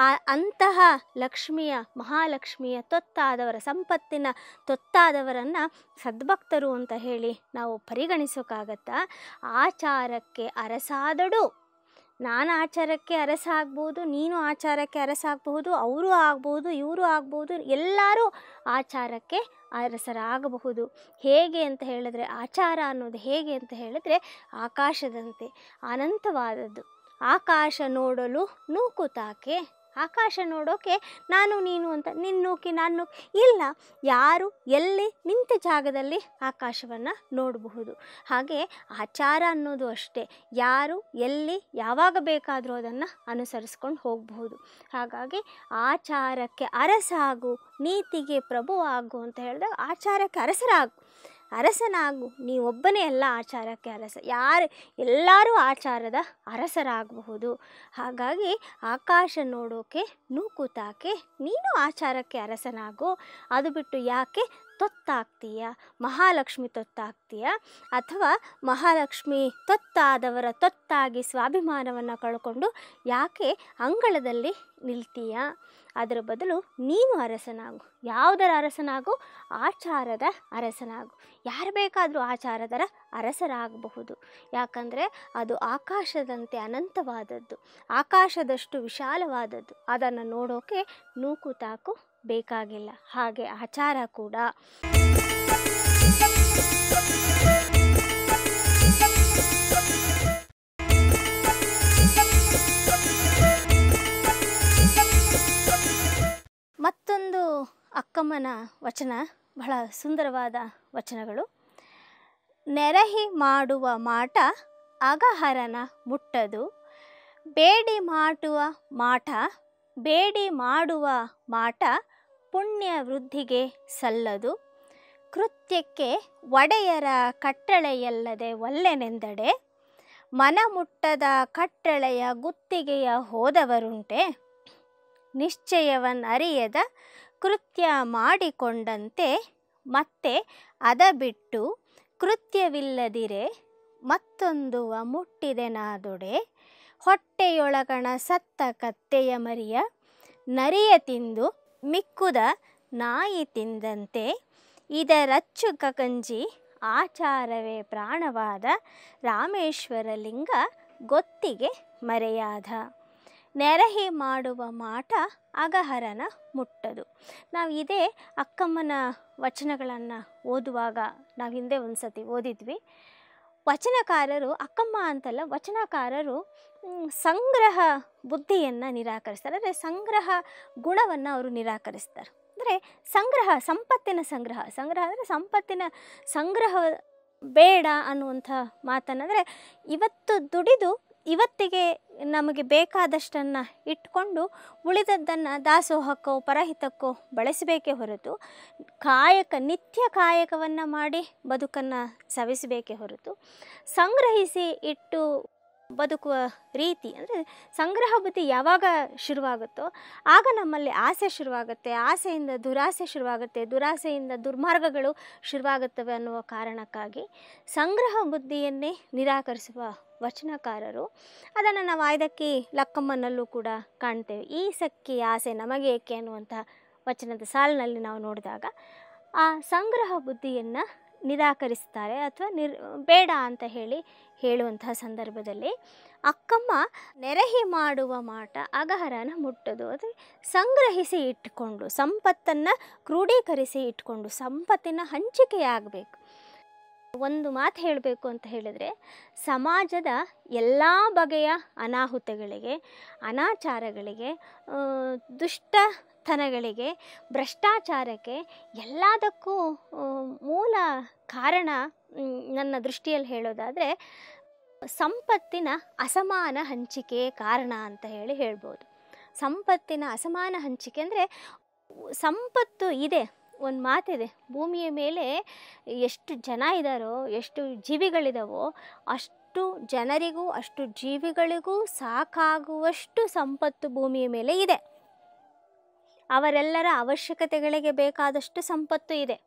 ಆ ಅಂತಹ ಲಕ್ಷ್ಮಿಯ ಮಹಾಲಕ್ಷ್ಮಿಯ ತೊತ್ತಾದವರ ಸಂಪತ್ತಿನ ತೊತ್ತಾದವರನ್ನು ಸದ್ಭಕ್ತರು ಅಂತ ಹೇಳಿ ನಾವು ಪರಿಗಣಿಸೋಕ್ಕಾಗತ್ತಾ ಆಚಾರಕ್ಕೆ ಅರಸಾದಡು ನಾನು ಆಚಾರಕ್ಕೆ ಅರಸ ಆಗ್ಬೋದು ನೀನು ಆಚಾರಕ್ಕೆ ಅರಸ ಆಗಬಹುದು ಅವರು ಆಗ್ಬೋದು ಇವರು ಆಗ್ಬೋದು ಎಲ್ಲರೂ ಆಚಾರಕ್ಕೆ ಅರಸರಾಗಬಹುದು ಹೇಗೆ ಅಂತ ಹೇಳಿದ್ರೆ ಆಚಾರ ಅನ್ನೋದು ಹೇಗೆ ಅಂತ ಹೇಳಿದ್ರೆ ಆಕಾಶದಂತೆ ಅನಂತವಾದದ್ದು ಆಕಾಶ ನೋಡಲು ನೂಕುತಾಕೆ ಆಕಾಶ ನೋಡೋಕೆ ನಾನು ನೀನು ಅಂತ ನಿನ್ನೋಕೆ ನಾನು ಇಲ್ಲ ಯಾರು ಎಲ್ಲಿ ನಿಂತ ಜಾಗದಲ್ಲಿ ಆಕಾಶವನ್ನು ನೋಡಬಹುದು ಹಾಗೆ ಆಚಾರ ಅನ್ನೋದು ಅಷ್ಟೇ ಯಾರು ಎಲ್ಲಿ ಯಾವಾಗ ಬೇಕಾದರೂ ಅದನ್ನು ಅನುಸರಿಸ್ಕೊಂಡು ಹೋಗಬಹುದು ಹಾಗಾಗಿ ಆಚಾರಕ್ಕೆ ಅರಸಾಗು ನೀತಿಗೆ ಪ್ರಭು ಆಗು ಅಂತ ಹೇಳಿದಾಗ ಆಚಾರಕ್ಕೆ ಅರಸರಾಗು ಅರಸನಾಗು ಒಬ್ಬನೇ ಎಲ್ಲ ಆಚಾರಕ್ಕೆ ಅರಸ ಯಾರು ಎಲ್ಲರೂ ಆಚಾರದ ಅರಸರಾಗಬಹುದು ಹಾಗಾಗಿ ಆಕಾಶ ನೋಡೋಕೆ ನೂಕುತಾಕೆ ನೀನು ಆಚಾರಕ್ಕೆ ಅರಸನಾಗು ಅದು ಬಿಟ್ಟು ಯಾಕೆ ತೊತ್ತಾಗ್ತೀಯ ಮಹಾಲಕ್ಷ್ಮಿ ತೊತ್ತಾಗ್ತೀಯ ಅಥವಾ ಮಹಾಲಕ್ಷ್ಮಿ ತೊತ್ತಾದವರ ತೊತ್ತಾಗಿ ಸ್ವಾಭಿಮಾನವನ್ನು ಕಳ್ಕೊಂಡು ಯಾಕೆ ಅಂಗಳದಲ್ಲಿ ನಿಲ್ತೀಯ ಅದರ ಬದಲು ನೀನು ಅರಸನಾಗು ಯಾವುದರ ಅರಸನಾಗು ಆಚಾರದ ಅರಸನಾಗು ಯಾರು ಬೇಕಾದರೂ ಆಚಾರದರ ಅರಸರಾಗಬಹುದು ಯಾಕಂದರೆ ಅದು ಆಕಾಶದಂತೆ ಅನಂತವಾದದ್ದು ಆಕಾಶದಷ್ಟು ವಿಶಾಲವಾದದ್ದು ಅದನ್ನು ನೋಡೋಕೆ ನೂಕು ತಾಕು ಬೇಕಾಗಿಲ್ಲ ಹಾಗೆ ಆಚಾರ ಕೂಡ ಮತ್ತೊಂದು ಅಕ್ಕಮ್ಮನ ವಚನ ಬಹಳ ಸುಂದರವಾದ ವಚನಗಳು ನೆರಹಿ ಮಾಡುವ ಮಾಟ ಅಗಹರನ ಮುಟ್ಟದು ಬೇಡಿ ಮಾಡುವ ಮಾಟ ಬೇಡಿ ಮಾಡುವ ಮಾಟ ಪುಣ್ಯ ವೃದ್ಧಿಗೆ ಸಲ್ಲದು ಕೃತ್ಯಕ್ಕೆ ಒಡೆಯರ ಕಟ್ಟಳೆಯಲ್ಲದೆ ಒಲ್ಲೆನೆಂದಡೆ ಮನಮುಟ್ಟದ ಕಟ್ಟಳೆಯ ಗುತ್ತಿಗೆಯ ಹೋದವರುಂಟೆ ನಿಶ್ಚಯವನ್ನರಿಯದ ಕೃತ್ಯ ಮಾಡಿಕೊಂಡಂತೆ ಮತ್ತೆ ಅದ ಬಿಟ್ಟು ಕೃತ್ಯವಿಲ್ಲದಿರೆ ಮತ್ತೊಂದು ಮುಟ್ಟಿದೆನಾದೊಡೆ ಹೊಟ್ಟೆಯೊಳಗಣ ಸತ್ತ ಕತ್ತೆಯ ಮರಿಯ ನರಿಯ ತಿಂದು ಮಿಕ್ಕುದ ನಾಯಿ ತಿಂದಂತೆ ಇದರಚ್ಚು ಕಕಂಜಿ ಆಚಾರವೇ ಪ್ರಾಣವಾದ ರಾಮೇಶ್ವರಲಿಂಗ ಗೊತ್ತಿಗೆ ಮರೆಯಾದ ನೆರಹಿ ಮಾಡುವ ಮಾಟ ಅಗಹರನ ಮುಟ್ಟದು ನಾವು ಇದೇ ಅಕ್ಕಮ್ಮನ ವಚನಗಳನ್ನು ಓದುವಾಗ ನಾವು ಹಿಂದೆ ಒಂದು ಸತಿ ಓದಿದ್ವಿ ವಚನಕಾರರು ಅಕ್ಕಮ್ಮ ಅಂತಲ್ಲ ವಚನಕಾರರು ಸಂಗ್ರಹ ಬುದ್ಧಿಯನ್ನು ನಿರಾಕರಿಸ್ತಾರೆ ಅಂದರೆ ಸಂಗ್ರಹ ಗುಣವನ್ನು ಅವರು ನಿರಾಕರಿಸ್ತಾರೆ ಅಂದರೆ ಸಂಗ್ರಹ ಸಂಪತ್ತಿನ ಸಂಗ್ರಹ ಸಂಗ್ರಹ ಅಂದರೆ ಸಂಪತ್ತಿನ ಸಂಗ್ರಹ ಬೇಡ ಅನ್ನುವಂಥ ಮಾತನ್ನಂದರೆ ಇವತ್ತು ದುಡಿದು ಇವತ್ತಿಗೆ ನಮಗೆ ಬೇಕಾದಷ್ಟನ್ನು ಇಟ್ಟುಕೊಂಡು ಉಳಿದದ್ದನ್ನು ದಾಸೋಹಕ್ಕೋ ಪರಹಿತಕ್ಕೋ ಬಳಸಬೇಕೇ ಹೊರತು ಕಾಯಕ ನಿತ್ಯ ಕಾಯಕವನ್ನು ಮಾಡಿ ಬದುಕನ್ನು ಸವಿಸಬೇಕೇ ಹೊರತು ಸಂಗ್ರಹಿಸಿ ಇಟ್ಟು ಬದುಕುವ ರೀತಿ ಅಂದರೆ ಸಂಗ್ರಹ ಬುದ್ಧಿ ಯಾವಾಗ ಶುರುವಾಗುತ್ತೋ ಆಗ ನಮ್ಮಲ್ಲಿ ಆಸೆ ಶುರುವಾಗುತ್ತೆ ಆಸೆಯಿಂದ ದುರಾಸೆ ಶುರುವಾಗುತ್ತೆ ದುರಾಸೆಯಿಂದ ದುರ್ಮಾರ್ಗಗಳು ಶುರುವಾಗುತ್ತವೆ ಅನ್ನುವ ಕಾರಣಕ್ಕಾಗಿ ಸಂಗ್ರಹ ಬುದ್ಧಿಯನ್ನೇ ನಿರಾಕರಿಸುವ ವಚನಕಾರರು ಅದನ್ನು ನಾವು ಆಯ್ದಕ್ಕಿ ಲಕ್ಕಮ್ಮನಲ್ಲೂ ಕೂಡ ಕಾಣ್ತೇವೆ ಈ ಸಕ್ಕಿ ಆಸೆ ನಮಗೆ ಏಕೆ ಅನ್ನುವಂಥ ವಚನದ ಸಾಲಿನಲ್ಲಿ ನಾವು ನೋಡಿದಾಗ ಆ ಸಂಗ್ರಹ ಬುದ್ಧಿಯನ್ನು ನಿರಾಕರಿಸ್ತಾರೆ ಅಥವಾ ನಿರ್ ಬೇಡ ಅಂತ ಹೇಳಿ ಹೇಳುವಂತಹ ಸಂದರ್ಭದಲ್ಲಿ ಅಕ್ಕಮ್ಮ ನೆರಹಿ ಮಾಡುವ ಮಾಟ ಅಗಹರನ ಮುಟ್ಟದು ಅದು ಸಂಗ್ರಹಿಸಿ ಇಟ್ಟುಕೊಂಡು ಸಂಪತ್ತನ್ನು ಕ್ರೋಢೀಕರಿಸಿ ಇಟ್ಕೊಂಡು ಸಂಪತ್ತಿನ ಹಂಚಿಕೆಯಾಗಬೇಕು ಒಂದು ಮಾತು ಹೇಳಬೇಕು ಅಂತ ಹೇಳಿದರೆ ಸಮಾಜದ ಎಲ್ಲ ಬಗೆಯ ಅನಾಹುತಗಳಿಗೆ ಅನಾಚಾರಗಳಿಗೆ ದುಷ್ಟ ಕಳ್ಳತನಗಳಿಗೆ ಭ್ರಷ್ಟಾಚಾರಕ್ಕೆ ಎಲ್ಲದಕ್ಕೂ ಮೂಲ ಕಾರಣ ನನ್ನ ದೃಷ್ಟಿಯಲ್ಲಿ ಹೇಳೋದಾದರೆ ಸಂಪತ್ತಿನ ಅಸಮಾನ ಹಂಚಿಕೆ ಕಾರಣ ಅಂತ ಹೇಳಿ ಹೇಳ್ಬೋದು ಸಂಪತ್ತಿನ ಅಸಮಾನ ಹಂಚಿಕೆ ಅಂದರೆ ಸಂಪತ್ತು ಇದೆ ಒಂದು ಮಾತಿದೆ ಭೂಮಿಯ ಮೇಲೆ ಎಷ್ಟು ಜನ ಇದ್ದಾರೋ ಎಷ್ಟು ಜೀವಿಗಳಿದಾವೋ ಅಷ್ಟು ಜನರಿಗೂ ಅಷ್ಟು ಜೀವಿಗಳಿಗೂ ಸಾಕಾಗುವಷ್ಟು ಸಂಪತ್ತು ಭೂಮಿಯ ಮೇಲೆ ಇದೆ ಅವರೆಲ್ಲರ ಅವಶ್ಯಕತೆಗಳಿಗೆ ಬೇಕಾದಷ್ಟು ಸಂಪತ್ತು ಇದೆ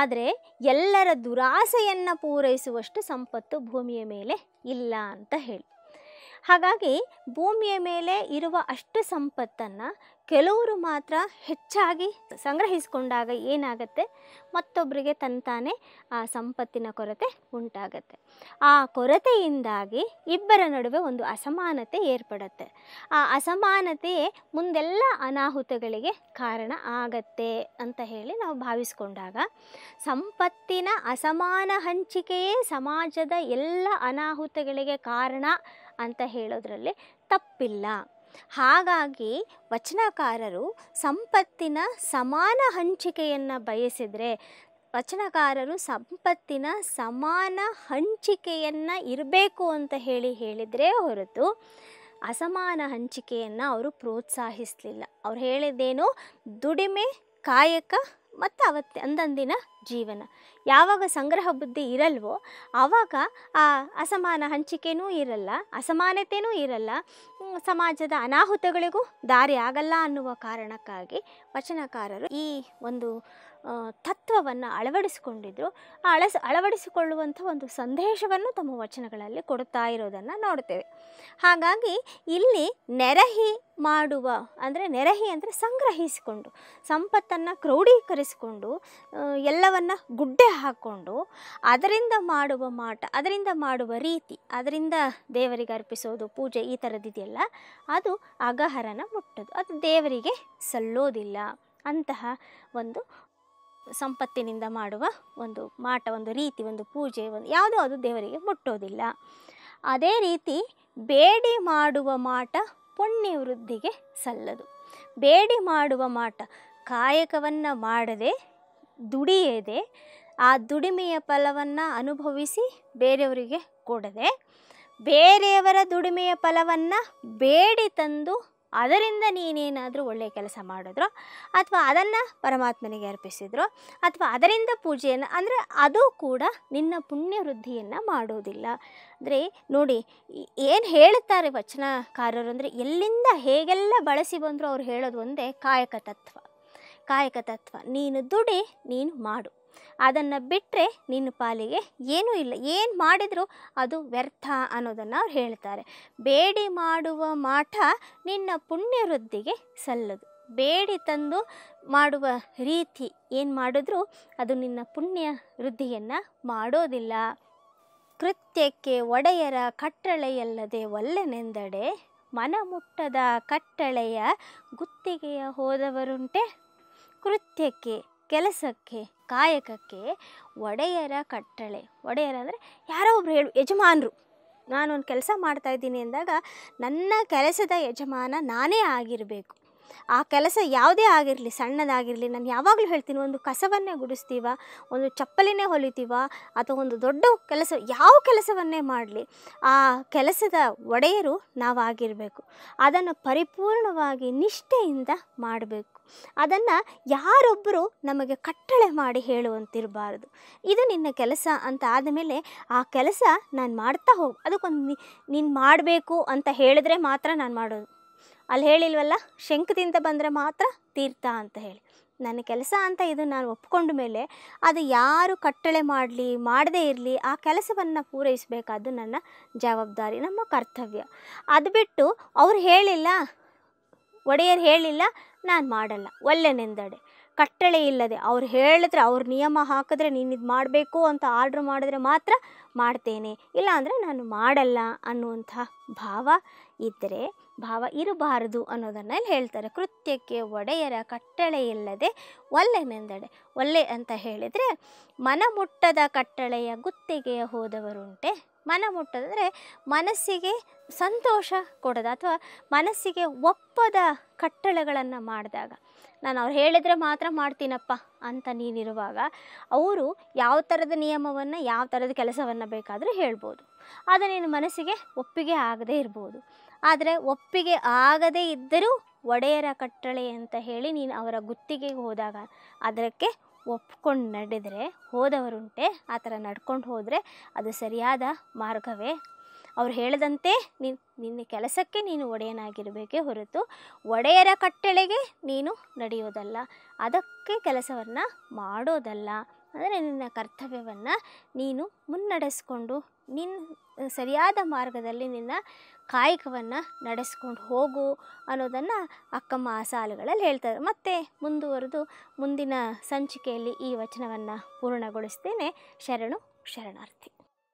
ಆದರೆ ಎಲ್ಲರ ದುರಾಸೆಯನ್ನು ಪೂರೈಸುವಷ್ಟು ಸಂಪತ್ತು ಭೂಮಿಯ ಮೇಲೆ ಇಲ್ಲ ಅಂತ ಹೇಳಿ ಹಾಗಾಗಿ ಭೂಮಿಯ ಮೇಲೆ ಇರುವ ಅಷ್ಟು ಸಂಪತ್ತನ್ನು ಕೆಲವರು ಮಾತ್ರ ಹೆಚ್ಚಾಗಿ ಸಂಗ್ರಹಿಸಿಕೊಂಡಾಗ ಏನಾಗುತ್ತೆ ಮತ್ತೊಬ್ಬರಿಗೆ ತಂತಾನೆ ಆ ಸಂಪತ್ತಿನ ಕೊರತೆ ಉಂಟಾಗತ್ತೆ ಆ ಕೊರತೆಯಿಂದಾಗಿ ಇಬ್ಬರ ನಡುವೆ ಒಂದು ಅಸಮಾನತೆ ಏರ್ಪಡುತ್ತೆ ಆ ಅಸಮಾನತೆಯೇ ಮುಂದೆಲ್ಲ ಅನಾಹುತಗಳಿಗೆ ಕಾರಣ ಆಗತ್ತೆ ಅಂತ ಹೇಳಿ ನಾವು ಭಾವಿಸ್ಕೊಂಡಾಗ ಸಂಪತ್ತಿನ ಅಸಮಾನ ಹಂಚಿಕೆಯೇ ಸಮಾಜದ ಎಲ್ಲ ಅನಾಹುತಗಳಿಗೆ ಕಾರಣ ಅಂತ ಹೇಳೋದ್ರಲ್ಲಿ ತಪ್ಪಿಲ್ಲ ಹಾಗಾಗಿ ವಚನಕಾರರು ಸಂಪತ್ತಿನ ಸಮಾನ ಹಂಚಿಕೆಯನ್ನು ಬಯಸಿದರೆ ವಚನಕಾರರು ಸಂಪತ್ತಿನ ಸಮಾನ ಹಂಚಿಕೆಯನ್ನು ಇರಬೇಕು ಅಂತ ಹೇಳಿ ಹೇಳಿದರೆ ಹೊರತು ಅಸಮಾನ ಹಂಚಿಕೆಯನ್ನು ಅವರು ಪ್ರೋತ್ಸಾಹಿಸಲಿಲ್ಲ ಅವ್ರು ಹೇಳಿದ್ದೇನು ದುಡಿಮೆ ಕಾಯಕ ಮತ್ತು ಅವತ್ತೆ ಅಂದಂದಿನ ಜೀವನ ಯಾವಾಗ ಸಂಗ್ರಹ ಬುದ್ಧಿ ಇರಲ್ವೋ ಆವಾಗ ಆ ಅಸಮಾನ ಹಂಚಿಕೆನೂ ಇರಲ್ಲ ಅಸಮಾನತೆಯೂ ಇರಲ್ಲ ಸಮಾಜದ ಅನಾಹುತಗಳಿಗೂ ದಾರಿ ಆಗಲ್ಲ ಅನ್ನುವ ಕಾರಣಕ್ಕಾಗಿ ವಚನಕಾರರು ಈ ಒಂದು ತತ್ವವನ್ನು ಅಳವಡಿಸಿಕೊಂಡಿದ್ದರು ಅಳಸ್ ಅಳವಡಿಸಿಕೊಳ್ಳುವಂಥ ಒಂದು ಸಂದೇಶವನ್ನು ತಮ್ಮ ವಚನಗಳಲ್ಲಿ ಕೊಡುತ್ತಾ ಇರೋದನ್ನು ನೋಡ್ತೇವೆ ಹಾಗಾಗಿ ಇಲ್ಲಿ ನೆರಹಿ ಮಾಡುವ ಅಂದರೆ ನೆರಹಿ ಅಂದರೆ ಸಂಗ್ರಹಿಸಿಕೊಂಡು ಸಂಪತ್ತನ್ನು ಕ್ರೌಢೀಕರಿಸಿಕೊಂಡು ಎಲ್ಲವನ್ನು ಗುಡ್ಡೆ ಹಾಕ್ಕೊಂಡು ಅದರಿಂದ ಮಾಡುವ ಮಾಟ ಅದರಿಂದ ಮಾಡುವ ರೀತಿ ಅದರಿಂದ ದೇವರಿಗೆ ಅರ್ಪಿಸೋದು ಪೂಜೆ ಈ ಥರದ್ದಿದೆಯಲ್ಲ ಅದು ಅಗಹರನ ಮುಟ್ಟೋದು ಅದು ದೇವರಿಗೆ ಸಲ್ಲೋದಿಲ್ಲ ಅಂತಹ ಒಂದು ಸಂಪತ್ತಿನಿಂದ ಮಾಡುವ ಒಂದು ಮಾಟ ಒಂದು ರೀತಿ ಒಂದು ಪೂಜೆ ಒಂದು ಯಾವುದೋ ಅದು ದೇವರಿಗೆ ಮುಟ್ಟೋದಿಲ್ಲ ಅದೇ ರೀತಿ ಬೇಡಿ ಮಾಡುವ ಮಾಟ ಪುಣ್ಯ ವೃದ್ಧಿಗೆ ಸಲ್ಲದು ಬೇಡಿ ಮಾಡುವ ಮಾಟ ಕಾಯಕವನ್ನು ಮಾಡದೆ ದುಡಿಯದೆ ಆ ದುಡಿಮೆಯ ಫಲವನ್ನು ಅನುಭವಿಸಿ ಬೇರೆಯವರಿಗೆ ಕೊಡದೆ ಬೇರೆಯವರ ದುಡಿಮೆಯ ಫಲವನ್ನು ಬೇಡಿ ತಂದು ಅದರಿಂದ ನೀನೇನಾದರೂ ಒಳ್ಳೆಯ ಕೆಲಸ ಮಾಡಿದ್ರು ಅಥವಾ ಅದನ್ನು ಪರಮಾತ್ಮನಿಗೆ ಅರ್ಪಿಸಿದ್ರು ಅಥವಾ ಅದರಿಂದ ಪೂಜೆಯನ್ನು ಅಂದರೆ ಅದು ಕೂಡ ನಿನ್ನ ಪುಣ್ಯ ವೃದ್ಧಿಯನ್ನು ಮಾಡೋದಿಲ್ಲ ಅಂದರೆ ನೋಡಿ ಏನು ಹೇಳುತ್ತಾರೆ ವಚನಕಾರರು ಅಂದರೆ ಎಲ್ಲಿಂದ ಹೇಗೆಲ್ಲ ಬಳಸಿ ಬಂದರೂ ಅವ್ರು ಹೇಳೋದು ಒಂದೇ ಕಾಯಕ ತತ್ವ ಕಾಯಕ ತತ್ವ ನೀನು ದುಡಿ ನೀನು ಮಾಡು ಅದನ್ನು ಬಿಟ್ಟರೆ ನಿನ್ನ ಪಾಲಿಗೆ ಏನೂ ಇಲ್ಲ ಏನು ಮಾಡಿದರೂ ಅದು ವ್ಯರ್ಥ ಅನ್ನೋದನ್ನು ಅವ್ರು ಹೇಳ್ತಾರೆ ಬೇಡಿ ಮಾಡುವ ಮಾಟ ನಿನ್ನ ಪುಣ್ಯ ವೃದ್ಧಿಗೆ ಸಲ್ಲದು ಬೇಡಿ ತಂದು ಮಾಡುವ ರೀತಿ ಏನು ಮಾಡಿದ್ರೂ ಅದು ನಿನ್ನ ಪುಣ್ಯ ವೃದ್ಧಿಯನ್ನು ಮಾಡೋದಿಲ್ಲ ಕೃತ್ಯಕ್ಕೆ ಒಡೆಯರ ಕಟ್ಟಳೆಯಲ್ಲದೆ ಒಲ್ಲನೆಂದಡೆ ಮನಮುಟ್ಟದ ಕಟ್ಟಳೆಯ ಗುತ್ತಿಗೆಯ ಹೋದವರುಂಟೆ ಕೃತ್ಯಕ್ಕೆ ಕೆಲಸಕ್ಕೆ ಕಾಯಕಕ್ಕೆ ಒಡೆಯರ ಕಟ್ಟಳೆ ಒಡೆಯರ ಅಂದರೆ ಯಾರೋ ಒಬ್ರು ಹೇಳು ಯಜಮಾನರು ನಾನೊಂದು ಕೆಲಸ ಮಾಡ್ತಾಯಿದ್ದೀನಿ ಅಂದಾಗ ನನ್ನ ಕೆಲಸದ ಯಜಮಾನ ನಾನೇ ಆಗಿರಬೇಕು ಆ ಕೆಲಸ ಯಾವುದೇ ಆಗಿರಲಿ ಸಣ್ಣದಾಗಿರಲಿ ನಾನು ಯಾವಾಗಲೂ ಹೇಳ್ತೀನಿ ಒಂದು ಕಸವನ್ನೇ ಗುಡಿಸ್ತೀವ ಒಂದು ಚಪ್ಪಲಿನೇ ಹೊಲಿತೀವ ಅಥವಾ ಒಂದು ದೊಡ್ಡ ಕೆಲಸ ಯಾವ ಕೆಲಸವನ್ನೇ ಮಾಡಲಿ ಆ ಕೆಲಸದ ಒಡೆಯರು ನಾವಾಗಿರಬೇಕು ಅದನ್ನು ಪರಿಪೂರ್ಣವಾಗಿ ನಿಷ್ಠೆಯಿಂದ ಮಾಡಬೇಕು ಅದನ್ನು ಯಾರೊಬ್ಬರು ನಮಗೆ ಕಟ್ಟಳೆ ಮಾಡಿ ಹೇಳುವಂತಿರಬಾರದು ಇದು ನಿನ್ನ ಕೆಲಸ ಅಂತ ಆದಮೇಲೆ ಆ ಕೆಲಸ ನಾನು ಮಾಡ್ತಾ ಹೋಗು ಅದಕ್ಕೊಂದು ನೀನು ಮಾಡಬೇಕು ಅಂತ ಹೇಳಿದ್ರೆ ಮಾತ್ರ ನಾನು ಮಾಡೋದು ಅಲ್ಲಿ ಹೇಳಿಲ್ವಲ್ಲ ಶಂಕದಿಂದ ಬಂದರೆ ಮಾತ್ರ ತೀರ್ಥ ಅಂತ ಹೇಳಿ ನನ್ನ ಕೆಲಸ ಅಂತ ಇದು ನಾನು ಒಪ್ಕೊಂಡ ಮೇಲೆ ಅದು ಯಾರು ಕಟ್ಟಳೆ ಮಾಡಲಿ ಮಾಡದೇ ಇರಲಿ ಆ ಕೆಲಸವನ್ನು ಪೂರೈಸಬೇಕಾದ್ದು ನನ್ನ ಜವಾಬ್ದಾರಿ ನಮ್ಮ ಕರ್ತವ್ಯ ಅದು ಬಿಟ್ಟು ಅವ್ರು ಹೇಳಿಲ್ಲ ಒಡೆಯರು ಹೇಳಿಲ್ಲ ನಾನು ಮಾಡಲ್ಲ ಒಳ್ಳೆ ನೆಂದಡೆ ಕಟ್ಟಳೆ ಇಲ್ಲದೆ ಅವ್ರು ಹೇಳಿದ್ರೆ ಅವ್ರ ನಿಯಮ ಹಾಕಿದ್ರೆ ನೀನು ಇದು ಮಾಡಬೇಕು ಅಂತ ಆರ್ಡ್ರ್ ಮಾಡಿದ್ರೆ ಮಾತ್ರ ಮಾಡ್ತೇನೆ ಇಲ್ಲಾಂದರೆ ನಾನು ಮಾಡಲ್ಲ ಅನ್ನುವಂಥ ಭಾವ ಇದ್ದರೆ ಭಾವ ಇರಬಾರದು ಅನ್ನೋದನ್ನು ಇಲ್ಲಿ ಹೇಳ್ತಾರೆ ಕೃತ್ಯಕ್ಕೆ ಒಡೆಯರ ಕಟ್ಟಳೆ ಇಲ್ಲದೆ ನೆಂದಡೆ ಒಲ್ಲೆ ಅಂತ ಹೇಳಿದರೆ ಮನಮುಟ್ಟದ ಕಟ್ಟಳೆಯ ಗುತ್ತಿಗೆಯ ಹೋದವರುಂಟೆ ಮನಮುಟ್ಟದಂದರೆ ಮನಸ್ಸಿಗೆ ಸಂತೋಷ ಕೊಡದ ಅಥವಾ ಮನಸ್ಸಿಗೆ ಒಪ್ಪದ ಕಟ್ಟಳೆಗಳನ್ನು ಮಾಡಿದಾಗ ನಾನು ಅವ್ರು ಹೇಳಿದರೆ ಮಾತ್ರ ಮಾಡ್ತೀನಪ್ಪ ಅಂತ ನೀನಿರುವಾಗ ಅವರು ಯಾವ ಥರದ ನಿಯಮವನ್ನು ಯಾವ ಥರದ ಕೆಲಸವನ್ನು ಬೇಕಾದರೂ ಹೇಳ್ಬೋದು ಆದರೆ ನೀನು ಮನಸ್ಸಿಗೆ ಒಪ್ಪಿಗೆ ಆಗದೇ ಇರ್ಬೋದು ಆದರೆ ಒಪ್ಪಿಗೆ ಆಗದೇ ಇದ್ದರೂ ಒಡೆಯರ ಕಟ್ಟಳೆ ಅಂತ ಹೇಳಿ ನೀನು ಅವರ ಗುತ್ತಿಗೆಗೆ ಹೋದಾಗ ಅದಕ್ಕೆ ಒಪ್ಕೊಂಡು ನಡೆದರೆ ಹೋದವರುಂಟೆ ಆ ಥರ ನಡ್ಕೊಂಡು ಹೋದರೆ ಅದು ಸರಿಯಾದ ಮಾರ್ಗವೇ ಅವ್ರು ಹೇಳಿದಂತೆ ನೀನು ನಿನ್ನ ಕೆಲಸಕ್ಕೆ ನೀನು ಒಡೆಯನಾಗಿರಬೇಕೇ ಹೊರತು ಒಡೆಯರ ಕಟ್ಟಳೆಗೆ ನೀನು ನಡೆಯೋದಲ್ಲ ಅದಕ್ಕೆ ಕೆಲಸವನ್ನು ಮಾಡೋದಲ್ಲ ಅಂದರೆ ನಿನ್ನ ಕರ್ತವ್ಯವನ್ನು ನೀನು ಮುನ್ನಡೆಸ್ಕೊಂಡು ನಿನ್ನ ಸರಿಯಾದ ಮಾರ್ಗದಲ್ಲಿ ನಿನ್ನ ಕಾಯಕವನ್ನು ನಡೆಸ್ಕೊಂಡು ಹೋಗು ಅನ್ನೋದನ್ನು ಅಕ್ಕಮ್ಮ ಆ ಸಾಲುಗಳಲ್ಲಿ ಹೇಳ್ತಾರೆ ಮತ್ತೆ ಮುಂದುವರೆದು ಮುಂದಿನ ಸಂಚಿಕೆಯಲ್ಲಿ ಈ ವಚನವನ್ನು ಪೂರ್ಣಗೊಳಿಸ್ತೇನೆ ಶರಣು ಶರಣಾರ್ಥಿ